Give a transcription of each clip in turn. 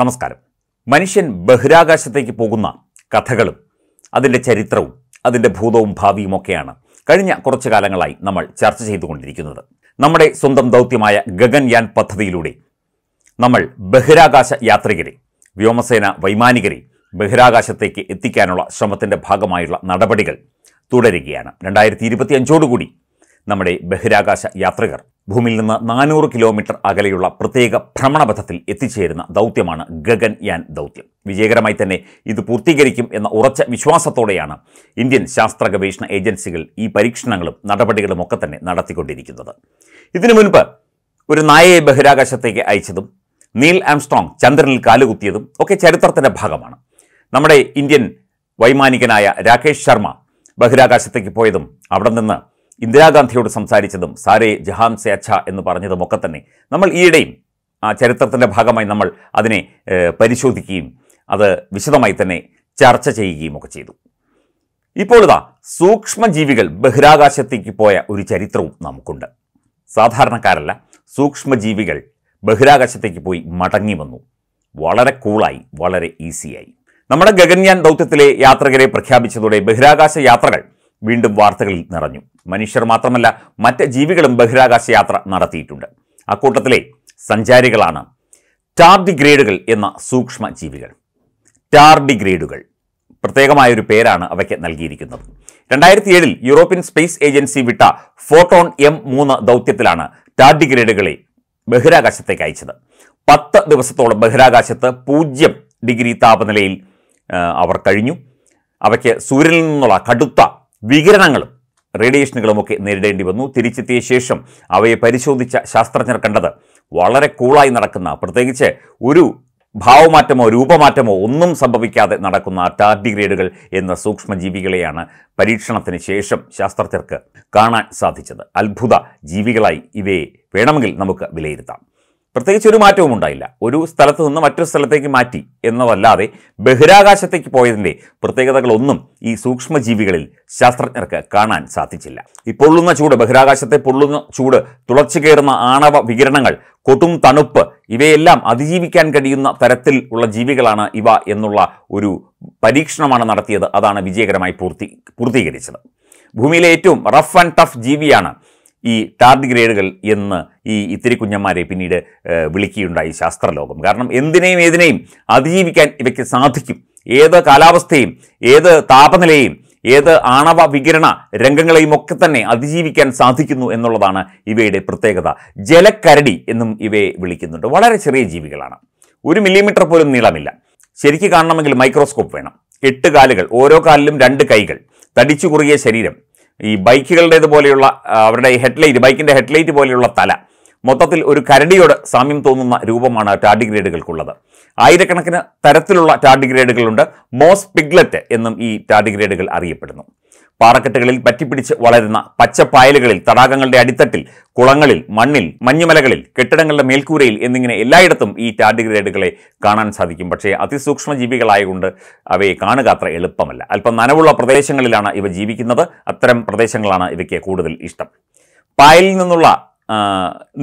നമസ്കാരം മനുഷ്യൻ ബഹിരാകാശത്തേക്ക് പോകുന്ന കഥകളും അതിൻ്റെ ചരിത്രവും അതിൻ്റെ ഭൂതവും ഭാവിയും ഒക്കെയാണ് കഴിഞ്ഞ കുറച്ചു കാലങ്ങളായി നമ്മൾ ചർച്ച ചെയ്തുകൊണ്ടിരിക്കുന്നത് നമ്മുടെ സ്വന്തം ദൗത്യമായ ഗഗൻയാൻ പദ്ധതിയിലൂടെ നമ്മൾ ബഹിരാകാശ യാത്രികരെ വ്യോമസേന വൈമാനികരെ ബഹിരാകാശത്തേക്ക് എത്തിക്കാനുള്ള ശ്രമത്തിൻ്റെ ഭാഗമായുള്ള നടപടികൾ തുടരുകയാണ് രണ്ടായിരത്തി ഇരുപത്തി അഞ്ചോടുകൂടി നമ്മുടെ ബഹിരാകാശ യാത്രികർ ഭൂമിയിൽ നിന്ന് നാനൂറ് കിലോമീറ്റർ അകലെയുള്ള പ്രത്യേക ഭ്രമണപഥത്തിൽ എത്തിച്ചേരുന്ന ദൗത്യമാണ് ഗഗൻയാൻ ദൗത്യം വിജയകരമായി തന്നെ ഇത് പൂർത്തീകരിക്കും എന്ന ഉറച്ച വിശ്വാസത്തോടെയാണ് ഇന്ത്യൻ ശാസ്ത്ര ഗവേഷണ ഏജൻസികൾ ഈ പരീക്ഷണങ്ങളും നടപടികളും ഒക്കെ തന്നെ നടത്തിക്കൊണ്ടിരിക്കുന്നത് ഇതിനു മുൻപ് ഒരു നായയെ ബഹിരാകാശത്തേക്ക് അയച്ചതും നീൽ ആംസ്ട്രോങ് ചന്ദ്രനിൽ കാലുകുത്തിയതും ഒക്കെ ചരിത്രത്തിൻ്റെ ഭാഗമാണ് നമ്മുടെ ഇന്ത്യൻ വൈമാനികനായ രാകേഷ് ശർമ്മ ബഹിരാകാശത്തേക്ക് പോയതും അവിടെ നിന്ന് ഇന്ദിരാഗാന്ധിയോട് സംസാരിച്ചതും സാരേ ജഹാൻ സെ അച്ഛ എന്ന് പറഞ്ഞതുമൊക്കെ തന്നെ നമ്മൾ ഈയിടെയും ആ ചരിത്രത്തിൻ്റെ ഭാഗമായി നമ്മൾ അതിനെ പരിശോധിക്കുകയും അത് വിശദമായി തന്നെ ചർച്ച ചെയ്യുകയും ഒക്കെ ചെയ്തു ഇപ്പോൾ ഇതാ സൂക്ഷ്മജീവികൾ ബഹിരാകാശത്തേക്ക് പോയ ഒരു ചരിത്രവും നമുക്കുണ്ട് സാധാരണക്കാരല്ല സൂക്ഷ്മജീവികൾ ബഹിരാകാശത്തേക്ക് പോയി മടങ്ങി വന്നു വളരെ കൂളായി വളരെ ഈസിയായി നമ്മുടെ ഗഗൻയാൻ ദൗത്യത്തിലെ യാത്രകരെ പ്രഖ്യാപിച്ചതോടെ ബഹിരാകാശ യാത്രകൾ വീണ്ടും വാർത്തകളിൽ നിറഞ്ഞു മനുഷ്യർ മാത്രമല്ല മറ്റ് ജീവികളും ബഹിരാകാശ യാത്ര നടത്തിയിട്ടുണ്ട് അക്കൂട്ടത്തിലെ സഞ്ചാരികളാണ് ടാർഡിഗ്രേഡുകൾ എന്ന സൂക്ഷ്മ ജീവികൾ ടാർഡിഗ്രേഡുകൾ പ്രത്യേകമായൊരു പേരാണ് അവയ്ക്ക് നൽകിയിരിക്കുന്നത് രണ്ടായിരത്തി ഏഴിൽ യൂറോപ്യൻ സ്പേസ് ഏജൻസി വിട്ട ഫോട്ടോൺ എം മൂന്ന് ദൗത്യത്തിലാണ് ടാർഡിഗ്രേഡുകളെ ബഹിരാകാശത്തേക്ക് അയച്ചത് പത്ത് ദിവസത്തോളം ബഹിരാകാശത്ത് പൂജ്യം ഡിഗ്രി താപനിലയിൽ അവർ കഴിഞ്ഞു അവയ്ക്ക് സൂര്യനിൽ നിന്നുള്ള കടുത്ത വികിരണങ്ങളും റേഡിയേഷനുകളുമൊക്കെ നേരിടേണ്ടി വന്നു തിരിച്ചെത്തിയ ശേഷം അവയെ പരിശോധിച്ച ശാസ്ത്രജ്ഞർ കണ്ടത് വളരെ കൂളായി നടക്കുന്ന പ്രത്യേകിച്ച് ഒരു ഭാവമാറ്റമോ രൂപമാറ്റമോ ഒന്നും സംഭവിക്കാതെ നടക്കുന്ന ടാർഡിഗ്രേഡുകൾ എന്ന സൂക്ഷ്മജീവികളെയാണ് പരീക്ഷണത്തിന് ശേഷം ശാസ്ത്രജ്ഞർക്ക് കാണാൻ സാധിച്ചത് അത്ഭുത ജീവികളായി ഇവയെ വേണമെങ്കിൽ നമുക്ക് വിലയിരുത്താം പ്രത്യേകിച്ച് ഒരു മാറ്റവും ഉണ്ടായില്ല ഒരു സ്ഥലത്ത് നിന്ന് മറ്റൊരു സ്ഥലത്തേക്ക് മാറ്റി എന്നതല്ലാതെ ബഹിരാകാശത്തേക്ക് പോയതിൻ്റെ പ്രത്യേകതകളൊന്നും ഈ സൂക്ഷ്മജീവികളിൽ ശാസ്ത്രജ്ഞർക്ക് കാണാൻ സാധിച്ചില്ല ഈ പൊള്ളുന്ന ചൂട് ബഹിരാകാശത്തെ പൊള്ളുന്ന ചൂട് തുളച്ചു കയറുന്ന ആണവ വികിരണങ്ങൾ കൊട്ടും തണുപ്പ് ഇവയെല്ലാം അതിജീവിക്കാൻ കഴിയുന്ന തരത്തിൽ ഉള്ള ജീവികളാണ് ഇവ എന്നുള്ള ഒരു പരീക്ഷണമാണ് നടത്തിയത് അതാണ് വിജയകരമായി പൂർത്തി പൂർത്തീകരിച്ചത് ഭൂമിയിലെ ഏറ്റവും റഫ് ആൻഡ് ടഫ് ജീവിയാണ് ഈ ടാർഡ് ഗ്രേഡുകൾ എന്ന് ഈ ഇത്തിരി കുഞ്ഞന്മാരെ പിന്നീട് വിളിക്കുകയുണ്ടായി ശാസ്ത്രലോകം കാരണം എന്തിനേയും ഏതിനേയും അതിജീവിക്കാൻ ഇവയ്ക്ക് സാധിക്കും ഏത് കാലാവസ്ഥയും ഏത് താപനിലയും ഏത് ആണവ വികിരണ രംഗങ്ങളെയും ഒക്കെ തന്നെ അതിജീവിക്കാൻ സാധിക്കുന്നു എന്നുള്ളതാണ് ഇവയുടെ പ്രത്യേകത ജലക്കരടി എന്നും ഇവയെ വിളിക്കുന്നുണ്ട് വളരെ ചെറിയ ജീവികളാണ് ഒരു മില്ലിമീറ്റർ പോലും നീളമില്ല ശരിക്ക് കാണണമെങ്കിൽ മൈക്രോസ്കോപ്പ് വേണം എട്ട് കാലുകൾ ഓരോ കാലിലും രണ്ട് കൈകൾ തടിച്ചു കുറുകിയ ശരീരം ഈ ബൈക്കുകളുടേത് പോലെയുള്ള അവരുടെ ഈ ഹെഡ്ലൈറ്റ് ബൈക്കിൻ്റെ ഹെഡ്ലൈറ്റ് പോലെയുള്ള തല മൊത്തത്തിൽ ഒരു കരടിയോട് സാമ്യം തോന്നുന്ന രൂപമാണ് ടാഡിഗ്രേഡുകൾക്കുള്ളത് ആയിരക്കണക്കിന് തരത്തിലുള്ള ടാഡിഗ്രേഡുകളുണ്ട് മോസ് പിഗ്ലറ്റ് എന്നും ഈ ടാഡിഗ്രേഡുകൾ അറിയപ്പെടുന്നു പാറക്കെട്ടുകളിൽ പറ്റിപ്പിടിച്ച് വളരുന്ന പച്ചപ്പായലുകളിൽ തടാകങ്ങളുടെ അടിത്തട്ടിൽ കുളങ്ങളിൽ മണ്ണിൽ മഞ്ഞുമലകളിൽ കെട്ടിടങ്ങളുടെ മേൽക്കൂരയിൽ എന്നിങ്ങനെ എല്ലായിടത്തും ഈ ടാർഡിഗ്രേഡുകളെ കാണാൻ സാധിക്കും പക്ഷേ അതിസൂക്ഷ്മ ജീവികളായതുകൊണ്ട് അവയെ കാണുക അത്ര എളുപ്പമല്ല അല്പം നനവുള്ള പ്രദേശങ്ങളിലാണ് ഇവ ജീവിക്കുന്നത് അത്തരം പ്രദേശങ്ങളാണ് ഇവയ്ക്ക് കൂടുതൽ ഇഷ്ടം പായലിൽ നിന്നുള്ള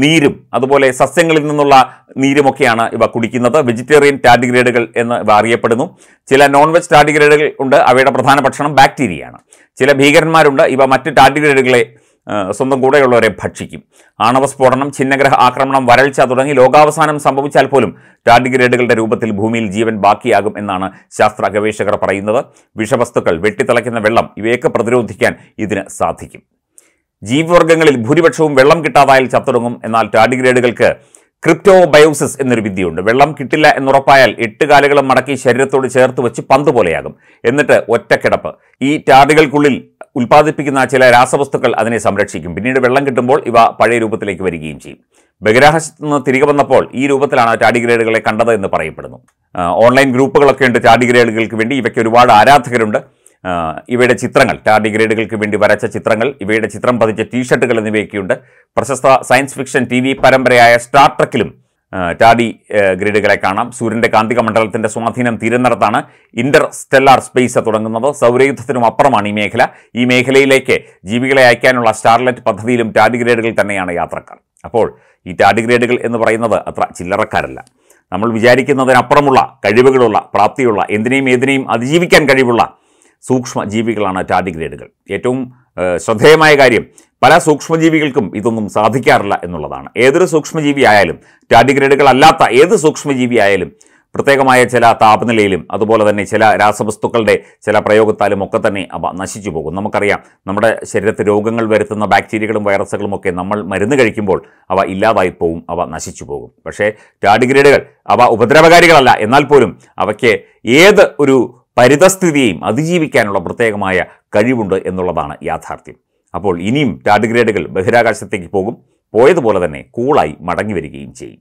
നീരും അതുപോലെ സസ്യങ്ങളിൽ നിന്നുള്ള നീരുമൊക്കെയാണ് ഇവ കുടിക്കുന്നത് വെജിറ്റേറിയൻ ടാഡിഗ്രേഡുകൾ എന്ന് ഇവ അറിയപ്പെടുന്നു ചില നോൺ വെജ് ടാഡിഗ്രേഡുകൾ ഉണ്ട് അവയുടെ പ്രധാന ഭക്ഷണം ബാക്ടീരിയയാണ് ചില ഭീകരന്മാരുണ്ട് ഇവ മറ്റ് ടാഡിഗ്രേഡുകളെ സ്വന്തം കൂടെയുള്ളവരെ ഭക്ഷിക്കും സ്ഫോടനം ഛിന്നഗ്രഹ ആക്രമണം വരൾച്ച തുടങ്ങി ലോകാവസാനം സംഭവിച്ചാൽ പോലും ടാഡിഗ്രേഡുകളുടെ രൂപത്തിൽ ഭൂമിയിൽ ജീവൻ ബാക്കിയാകും എന്നാണ് ശാസ്ത്ര ഗവേഷകർ പറയുന്നത് വിഷവസ്തുക്കൾ വെട്ടിത്തിളയ്ക്കുന്ന വെള്ളം ഇവയൊക്കെ പ്രതിരോധിക്കാൻ ഇതിന് സാധിക്കും ജീവിവർഗ്ഗങ്ങളിൽ ഭൂരിപക്ഷവും വെള്ളം കിട്ടാതായാൽ ചത്തുടങ്ങും എന്നാൽ ടാഡിഗ്രേഡുകൾക്ക് ക്രിപ്റ്റോ ബയോസിസ് എന്നൊരു വിദ്യയുണ്ട് വെള്ളം കിട്ടില്ല എന്നുറപ്പായാൽ എട്ട് കാലുകളും മടക്കി ശരീരത്തോട് ചേർത്ത് വെച്ച് പന്ത് പോലെയാകും എന്നിട്ട് ഒറ്റക്കിടപ്പ് ഈ ടാഡുകൾക്കുള്ളിൽ ഉൽപ്പാദിപ്പിക്കുന്ന ചില രാസവസ്തുക്കൾ അതിനെ സംരക്ഷിക്കും പിന്നീട് വെള്ളം കിട്ടുമ്പോൾ ഇവ പഴയ രൂപത്തിലേക്ക് വരികയും ചെയ്യും ബഹിരാകാശത്ത് നിന്ന് തിരികെ വന്നപ്പോൾ ഈ രൂപത്തിലാണ് ടാഡിഗ്രേഡുകളെ കണ്ടത് എന്ന് പറയപ്പെടുന്നു ഓൺലൈൻ ഗ്രൂപ്പുകളൊക്കെ ഉണ്ട് ടാഡിഗ്രേഡുകൾക്ക് വേണ്ടി ഇവയ്ക്ക് ഒരുപാട് ആരാധകരുണ്ട് ഇവയുടെ ചിത്രങ്ങൾ ടാർ ഡിഗ്രേഡുകൾക്ക് വേണ്ടി വരച്ച ചിത്രങ്ങൾ ഇവയുടെ ചിത്രം പതിച്ച ടീഷർട്ടുകൾ എന്നിവയൊക്കെയുണ്ട് പ്രശസ്ത സയൻസ് ഫിക്ഷൻ ടി വി പരമ്പരയായ സ്റ്റാർട്രക്കിലും ടാഡി ഗ്രേഡുകളെ കാണാം സൂര്യൻ്റെ കാന്തിക മണ്ഡലത്തിൻ്റെ സ്വാധീനം തീരുന്നിടത്താണ് ഇൻ്റർ സ്റ്റെല്ലാർ സ്പേസ് തുടങ്ങുന്നത് സൗരയുദ്ധത്തിനും അപ്പുറമാണ് ഈ മേഖല ഈ മേഖലയിലേക്ക് ജീവികളെ അയക്കാനുള്ള സ്റ്റാർലൈറ്റ് പദ്ധതിയിലും ടാഡി ഗ്രേഡുകൾ തന്നെയാണ് യാത്രക്കാർ അപ്പോൾ ഈ ടാഡി ഗ്രേഡുകൾ എന്ന് പറയുന്നത് അത്ര ചില്ലറക്കാരല്ല നമ്മൾ വിചാരിക്കുന്നതിനപ്പുറമുള്ള കഴിവുകളുള്ള പ്രാപ്തിയുള്ള എന്തിനേയും ഏതിനേയും അതിജീവിക്കാൻ കഴിവുള്ള സൂക്ഷ്മ ജീവികളാണ് ടാഡിഗ്രേഡുകൾ ഏറ്റവും ശ്രദ്ധേയമായ കാര്യം പല സൂക്ഷ്മജീവികൾക്കും ഇതൊന്നും സാധിക്കാറില്ല എന്നുള്ളതാണ് ഏതൊരു സൂക്ഷ്മജീവി ആയാലും ടാഡിഗ്രേഡുകൾ അല്ലാത്ത ഏത് സൂക്ഷ്മജീവി ആയാലും പ്രത്യേകമായ ചില താപനിലയിലും അതുപോലെ തന്നെ ചില രാസവസ്തുക്കളുടെ ചില പ്രയോഗത്താലും ഒക്കെ തന്നെ അവ നശിച്ചു പോകും നമുക്കറിയാം നമ്മുടെ ശരീരത്തിൽ രോഗങ്ങൾ വരുത്തുന്ന ബാക്ടീരിയകളും വൈറസുകളും ഒക്കെ നമ്മൾ മരുന്ന് കഴിക്കുമ്പോൾ അവ ഇല്ലാതായി പോവും അവ നശിച്ചു പോകും പക്ഷേ ടാഡിഗ്രേഡുകൾ അവ ഉപദ്രവകാരികളല്ല എന്നാൽ പോലും അവയ്ക്ക് ഏത് ഒരു പരിതസ്ഥിതിയെയും അതിജീവിക്കാനുള്ള പ്രത്യേകമായ കഴിവുണ്ട് എന്നുള്ളതാണ് യാഥാർത്ഥ്യം അപ്പോൾ ഇനിയും ടാഡ്ഗ്രേഡുകൾ ബഹിരാകാശത്തേക്ക് പോകും പോയതുപോലെ തന്നെ കൂളായി മടങ്ങി വരികയും ചെയ്യും